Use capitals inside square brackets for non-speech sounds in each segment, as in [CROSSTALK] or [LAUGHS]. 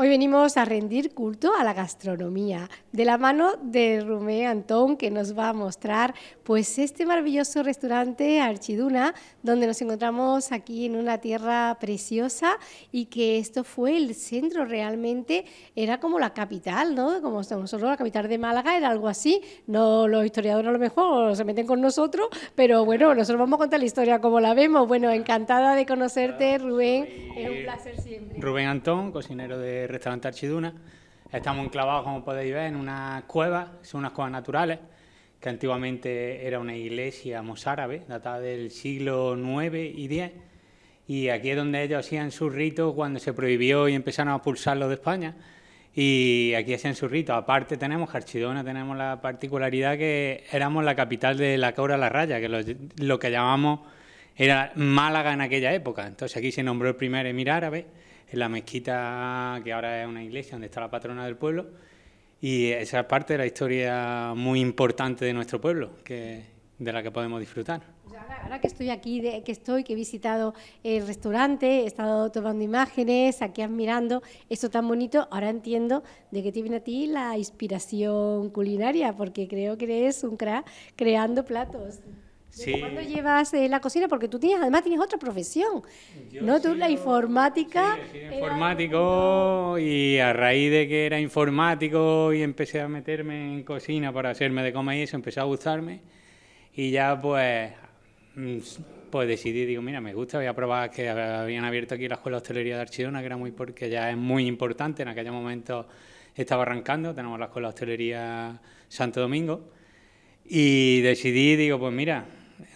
Hoy venimos a rendir culto a la gastronomía, de la mano de Rumé Antón, que nos va a mostrar pues este maravilloso restaurante Archiduna, donde nos encontramos aquí en una tierra preciosa y que esto fue el centro realmente, era como la capital, ¿no? Como nosotros, la capital de Málaga era algo así, no los historiadores a lo mejor se meten con nosotros, pero bueno, nosotros vamos a contar la historia como la vemos. Bueno, encantada de conocerte, Rubén, es un placer siempre. Rubén Antón, cocinero de restaurante Archiduna. Estamos enclavados, como podéis ver, en unas cuevas, son unas cuevas naturales, que antiguamente era una iglesia mozárabe, datada del siglo IX y X. Y aquí es donde ellos hacían sus ritos cuando se prohibió y empezaron a expulsarlos de España. Y aquí hacían sus ritos. Aparte tenemos Archidona, tenemos la particularidad que éramos la capital de la Cobra la Raya, que lo, lo que llamamos era Málaga en aquella época. Entonces aquí se nombró el primer emir árabe en la mezquita, que ahora es una iglesia donde está la patrona del pueblo. Y esa es parte de la historia muy importante de nuestro pueblo, que, de la que podemos disfrutar. Ahora, que estoy aquí, que estoy, que he visitado el restaurante, he estado tomando imágenes, aquí admirando esto tan bonito, ahora entiendo de qué te viene a ti la inspiración culinaria, porque creo que eres un crack creando platos. Sí. ¿Cuándo llevas eh, la cocina? Porque tú tienes, además tienes otra profesión, ¿no? Tú la informática... Sí, informático y a raíz de que era informático y empecé a meterme en cocina para hacerme de comer y eso, empecé a gustarme y ya pues, mm, pues decidí, digo, mira, me gusta, voy a probar que habían abierto aquí la Escuela de Hostelería de Archidona, que, era muy, porque ya es muy importante, en aquel momento estaba arrancando, tenemos la Escuela de Hostelería Santo Domingo y decidí, digo, pues mira,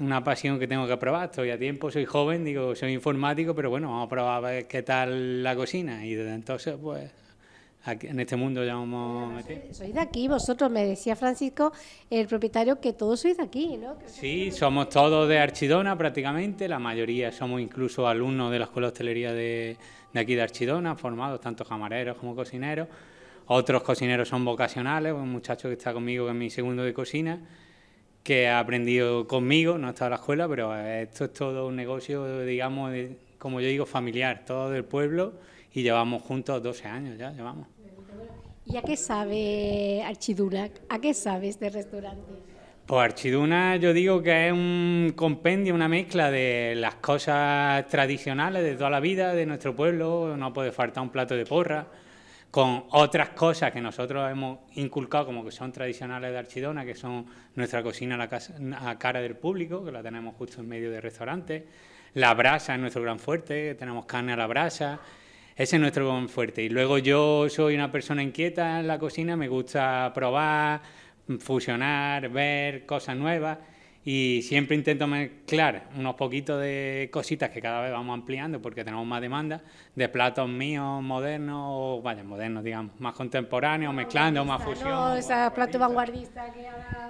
una pasión que tengo que probar. Estoy a tiempo, soy joven, digo, soy informático, pero bueno, vamos a probar a ver qué tal la cocina. Y desde entonces, pues, en este mundo ya vamos a meter... soy de aquí, vosotros, me decía Francisco, el propietario, que todos sois de aquí, ¿no? sí, somos todos de Archidona prácticamente, la mayoría somos incluso alumnos de la Escuela de Hostelería de, de aquí de Archidona, formados tanto camareros como cocineros. Otros cocineros son vocacionales, un muchacho que está conmigo que es mi segundo de cocina que ha aprendido conmigo, no ha estado en la escuela, pero eh, esto es todo un negocio, digamos, como yo digo, familiar, todo del pueblo y llevamos juntos 12 años ya, llevamos. ¿Y a qué sabe Archiduna? ¿A qué sabe este restaurante? Pues Archiduna yo digo que es un compendio, una mezcla de las cosas tradicionales de toda la vida de nuestro pueblo, no puede faltar un plato de porra, con otras cosas que nosotros hemos inculcado, como que son tradicionales de Archidona, que son nuestra cocina a, cara del público, que la tenemos justo en medio de restaurantes, la brasa es nuestro gran fuerte, tenemos carne a la brasa, ese es nuestro gran fuerte. Y luego yo soy una persona inquieta en la cocina, me gusta probar, fusionar, ver cosas nuevas y siempre intento mezclar unos poquitos de cositas que cada vez vamos ampliando porque tenemos más demanda, de platos míos modernos, vaya, modernos, digamos, más contemporáneos, mezclando, más fusión.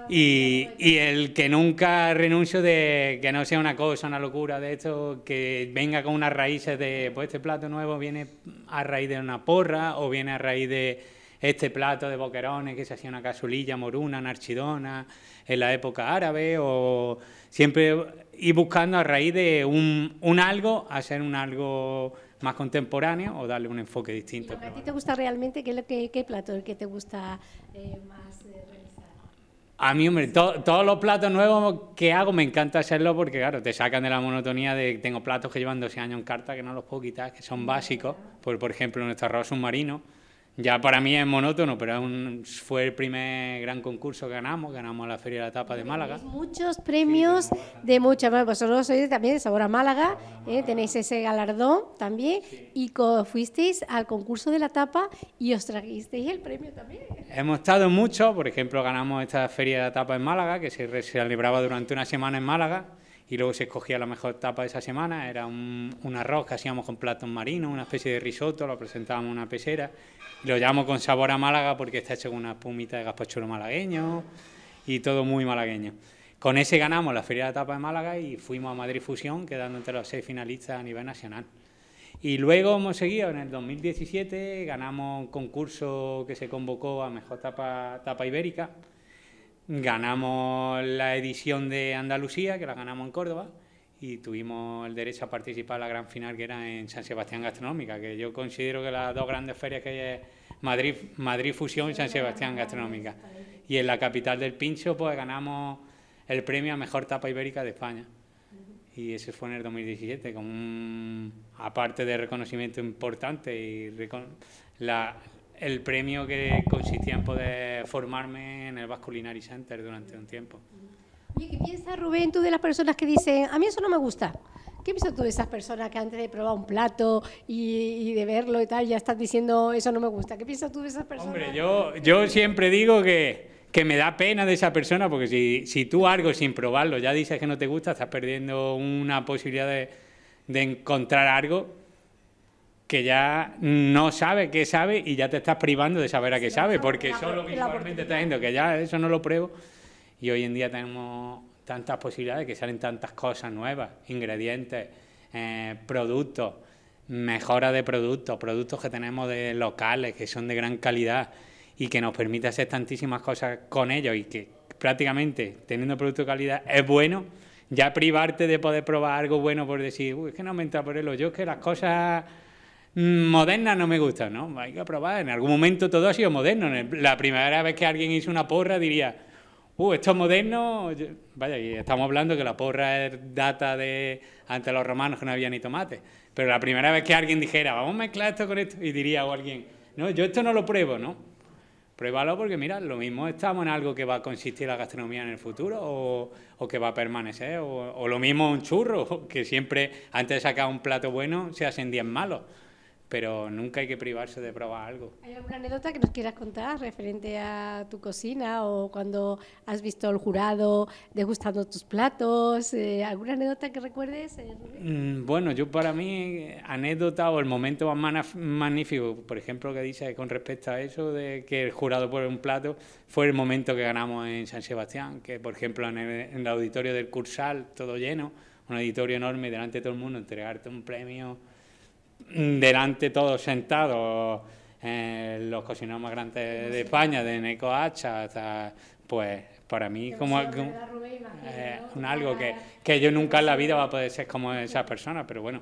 Y, y el que nunca renuncio de que no sea una cosa, una locura de esto, que venga con unas raíces de, pues este plato nuevo viene a raíz de una porra o viene a raíz de este plato de boquerones que se hacía una casulilla moruna, Archidona, en la época árabe, o siempre ir buscando a raíz de un, algo, hacer un algo más contemporáneo o darle un enfoque distinto. ¿A ti te gusta realmente qué, qué, qué plato el que te gusta eh, más eh, realizar? A mí, hombre, todos los platos nuevos que hago me encanta hacerlo porque, claro, te sacan de la monotonía de tengo platos que llevan 12 años en carta que no los puedo quitar, que son básicos. Por, pues, por ejemplo, nuestro arroz submarino ya para mí es monótono, pero fue el primer gran concurso que ganamos, ganamos la Feria de la Tapa de Málaga. muchos premios de mucha más, vosotros sois también de Sabor a Málaga, ¿eh? tenéis ese galardón también, y fuisteis al concurso de la tapa y os trajisteis el premio también. Hemos estado mucho, por ejemplo, ganamos esta Feria de la Tapa en Málaga, que se celebraba durante una semana en Málaga y luego se escogía la mejor tapa de esa semana, era un, arroz que hacíamos con platos marinos, una especie de risotto, lo presentábamos en una pecera, lo llamamos con sabor a Málaga porque está hecho con una pumita de gazpacho malagueño y todo muy malagueño. Con ese ganamos la Feria de Tapa de Málaga y fuimos a Madrid Fusión, quedando entre los seis finalistas a nivel nacional. Y luego hemos seguido, en el 2017 ganamos un concurso que se convocó a Mejor Tapa, Tapa Ibérica, ganamos la edición de Andalucía, que la ganamos en Córdoba, y tuvimos el derecho a participar en la gran final que era en San Sebastián Gastronómica, que yo considero que las dos grandes ferias que hay es Madrid, Madrid Fusión y San Sebastián Gastronómica. Y en la capital del Pincho, pues ganamos el premio a Mejor Tapa Ibérica de España. Y ese fue en el 2017, con aparte de reconocimiento importante y la, el premio que consistía en poder formarme en el Vasculinary Center durante un tiempo. ¿qué piensas, Rubén, tú de las personas que dicen, a mí eso no me gusta? ¿Qué piensas tú de esas personas que antes de probar un plato y, de verlo y tal, ya estás diciendo, eso no me gusta? ¿Qué piensas tú de esas personas? Hombre, yo, yo siempre digo que, me da pena de esa persona, porque si, tú algo sin probarlo ya dices que no te gusta, estás perdiendo una posibilidad de, de encontrar algo que ya no sabe qué sabe y ya te estás privando de saber a qué sabe, porque solo visualmente estás diciendo que ya eso no lo pruebo. Y hoy en día tenemos tantas posibilidades, que salen tantas cosas nuevas, ingredientes, eh, productos, mejora de productos, productos que tenemos de locales, que son de gran calidad y que nos permite hacer tantísimas cosas con ellos y que prácticamente teniendo producto de calidad es bueno. Ya privarte de poder probar algo bueno por decir, es que no me entra por ello... ...yo es que las cosas moderna no me gusta, ¿no? Hay que probar, en algún momento todo ha sido moderno. La primera vez que alguien hizo una porra diría, uh, esto es moderno, vaya, y estamos hablando que la porra es data de ante los romanos que no había ni tomate. Pero la primera vez que alguien dijera, vamos a mezclar esto con esto, y diría o alguien, no, yo esto no lo pruebo, ¿no? Pruébalo porque, mira, lo mismo estamos en algo que va a consistir la gastronomía en el futuro o, que va a permanecer, o, lo mismo un churro, [LAUGHS] que siempre antes de sacar un plato bueno se hacen 10 malos pero nunca hay que privarse de probar algo. ¿Hay alguna anécdota que nos quieras contar referente a tu cocina o cuando has visto al jurado degustando tus platos? Eh, ¿Alguna anécdota que recuerdes? Eh, mm, bueno, yo para mí, anécdota o el momento más magnífico, por ejemplo, que dices con respecto a eso de que el jurado pone un plato, fue el momento que ganamos en San Sebastián, que por ejemplo en el, en el auditorio del Cursal, todo lleno, un auditorio enorme delante de todo el mundo, entregarte un premio delante todos sentados, en eh, los cocineros más grandes de España, de Neco Hacha, pues para mí como, eh, un algo que, yo nunca en la vida va a poder ser como esas personas, pero bueno,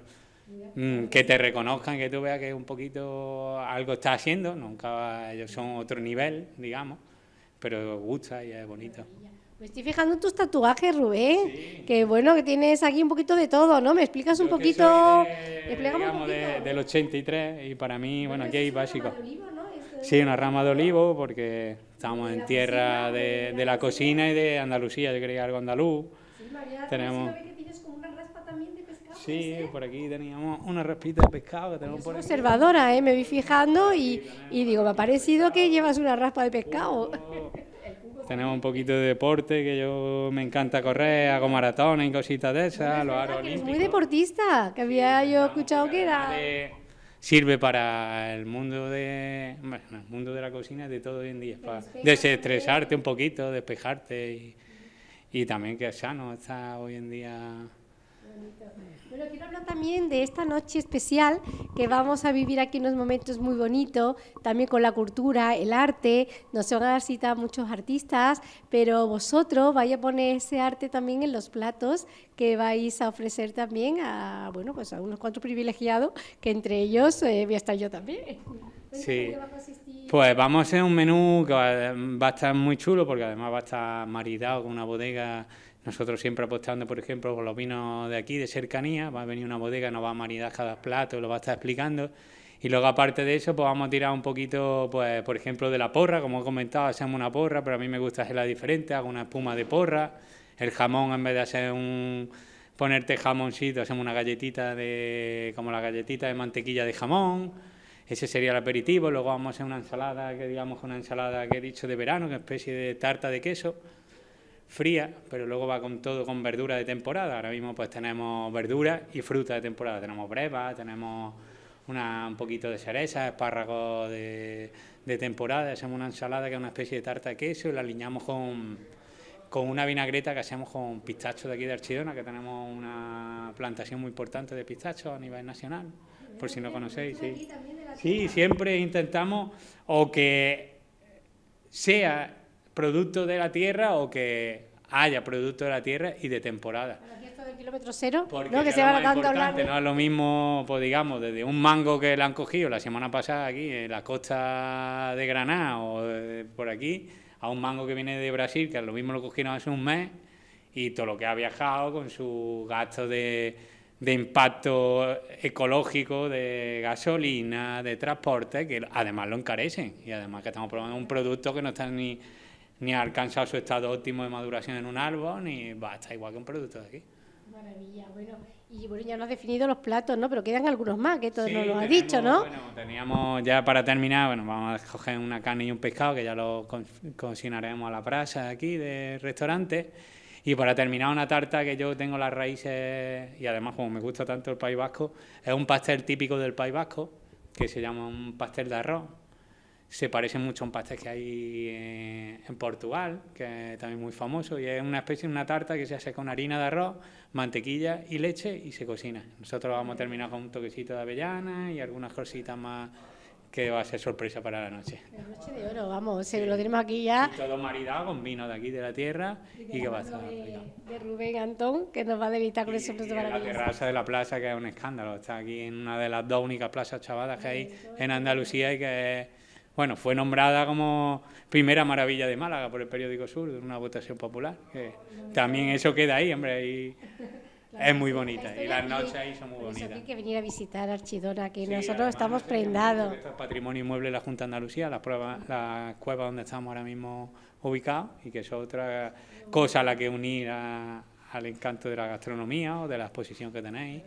mm, que te reconozcan, que tú veas que un poquito algo está haciendo, nunca ellos son otro nivel, digamos, pero gusta y es bonito. Me estoy fijando en tus tatuajes, Rubén. Que bueno, que tienes aquí un poquito de todo, ¿no? ¿Me explicas un poquito? De, digamos, un poquito? De, del 83 y para mí, bueno, aquí hay básico. Una olivo, ¿no? Sí, una rama de olivo porque estamos en tierra de, la cocina y de Andalucía. Yo quería algo andaluz. Sí, María, tenemos... Que tienes como una raspa también de pescado, sí, por aquí teníamos una raspita de pescado. Que tenemos Yo soy por observadora, ¿eh? me vi fijando y, y digo, me ha parecido que llevas una raspa de pescado. Tenemos un poquito de deporte, que yo me encanta correr, hago maratones y cositas de esas, los aros muy deportista, que había yo escuchado que era... Sirve para el mundo de el mundo de la cocina de todo hoy en día, para desestresarte un poquito, despejarte y, y también que es sano está hoy en día bueno, quiero hablar también de esta noche especial que vamos a vivir aquí unos momentos muy bonitos, también con la cultura, el arte. Nos van a dar cita a muchos artistas, pero vosotros vais a poner ese arte también en los platos que vais a ofrecer también a, bueno, pues a unos cuantos privilegiados, que entre ellos eh, voy a estar yo también. [LAUGHS] Sí, pues vamos a hacer un menú que va a estar muy chulo porque además va a estar maridado con una bodega nosotros siempre apostando, por ejemplo, con los vinos de aquí, de cercanía, va a venir una bodega, nos va a maridar cada plato, lo va a estar explicando. Y luego, aparte de eso, pues vamos a tirar un poquito, pues, por ejemplo, de la porra, como he comentado, hacemos una porra, pero a mí me gusta hacerla diferente, hago una espuma de porra, el jamón, en vez de hacer un ponerte jamoncito, hacemos una galletita de, como la galletita de mantequilla de jamón, ese sería el aperitivo, luego vamos a hacer una ensalada, que digamos una ensalada que he dicho de verano, que especie de tarta de queso, fría, pero luego va con todo con verdura de temporada. Ahora mismo pues tenemos verdura y fruta de temporada. Tenemos breva, tenemos un poquito de cereza, espárragos de, temporada. Hacemos una ensalada que es una especie de tarta de queso y la aliñamos con, con una vinagreta que hacemos con pistachos de aquí de Archidona, que tenemos una plantación muy importante de pistachos a nivel nacional, por si no conocéis. sí siempre intentamos o que sea producto de la tierra o que haya producto de la tierra y de temporada. esto del kilómetro cero? ¿no? que se va hablar. no es lo mismo, pues digamos, desde un mango que le han cogido la semana pasada aquí en la costa de Granada o eh, por aquí, a un mango que viene de Brasil, que a lo mismo lo cogieron hace un mes, y todo lo que ha viajado con su gasto de impacto ecológico, de gasolina, de transporte, que además lo encarecen. Y además que estamos probando un producto que no está ni ni ha alcanzado su estado óptimo de maduración en un árbol, ni va, está igual que un producto de aquí. Maravilla, bueno, y bueno, ya no has definido los platos, ¿no? Pero quedan algunos más, que todo nos no has dicho, ¿no? Bueno, teníamos ya para terminar, bueno, vamos a coger una carne y un pescado, que ya lo cocinaremos a la brasa aquí del restaurante. Y para terminar, una tarta que yo tengo las raíces, y además, como me gusta tanto el País Vasco, es un pastel típico del País Vasco, que se llama un pastel de arroz, se parece mucho a un pastel que hay en, Portugal, que es también muy famoso, y es una especie de una tarta que se hace con harina de arroz, mantequilla y leche y se cocina. Nosotros vamos a terminar con un toquecito de avellana y algunas cositas más que va a ser sorpresa para la noche. La noche de oro, vamos, se lo tenemos aquí ya. todo maridado con vino de aquí, de la tierra, y, qué que va a De, Rubén Antón, que nos va a deleitar con ese plato La terraza de la plaza, que es un escándalo, está aquí en una de las dos únicas plazas chavadas que hay en Andalucía y que es bueno, fue nombrada como primera maravilla de Málaga por el periódico Sur, en una votación popular. Que también eso queda ahí, hombre, ahí es muy bonita. y las noches ahí son muy bonitas. Eso hay que venir a visitar Archidona, que nosotros estamos prendados. Esto es patrimonio inmueble de la Junta de Andalucía, la cueva donde estamos ahora mismo ubicados, y que es otra cosa a la que unir a, al encanto de la gastronomía o de la exposición que tenéis.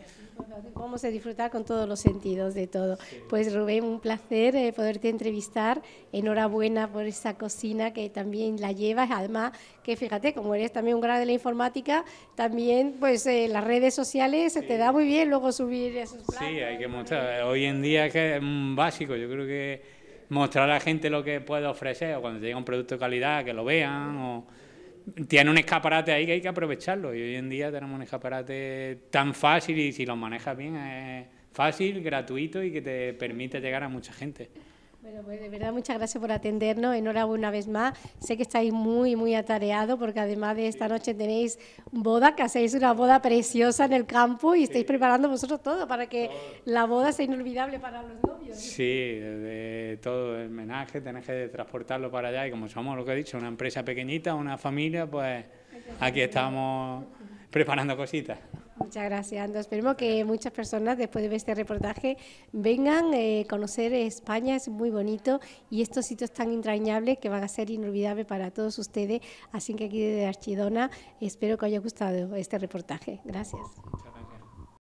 Vamos a disfrutar con todos los sentidos de todo. Pues Rubén, un placer eh, poderte entrevistar. Enhorabuena por esa cocina que también la llevas. Además, que fíjate, como eres también un gran de la informática, también pues eh, las redes sociales se te da muy bien luego subir esos platos. Sí, hay que mostrar. Hoy en día es que es básico, yo creo que mostrar a la gente lo que puede ofrecer o cuando llega un producto de calidad que lo vean o tiene un escaparate ahí que hay que aprovecharlo. Y hoy en día tenemos un escaparate tan fácil y si lo manejas bien es fácil, gratuito y que te permite llegar a mucha gente. Bueno, pues de verdad muchas gracias por atendernos, enhorabuena una vez más. Sé que estáis muy, muy atareados porque además de esta noche tenéis boda, que hacéis una boda preciosa en el campo y estáis preparando vosotros todo para que la boda sea inolvidable para los novios. Sí, de todo el menaje, tenéis que transportarlo para allá y como somos, lo que he dicho, una empresa pequeñita, una familia, pues aquí estamos preparando cositas. Muchas gracias, Ando. Esperemos que muchas personas después de ver este reportaje vengan a eh, conocer España, es muy bonito y estos sitios tan entrañables que van a ser inolvidables para todos ustedes. Así que aquí desde Archidona espero que os haya gustado este reportaje. Gracias.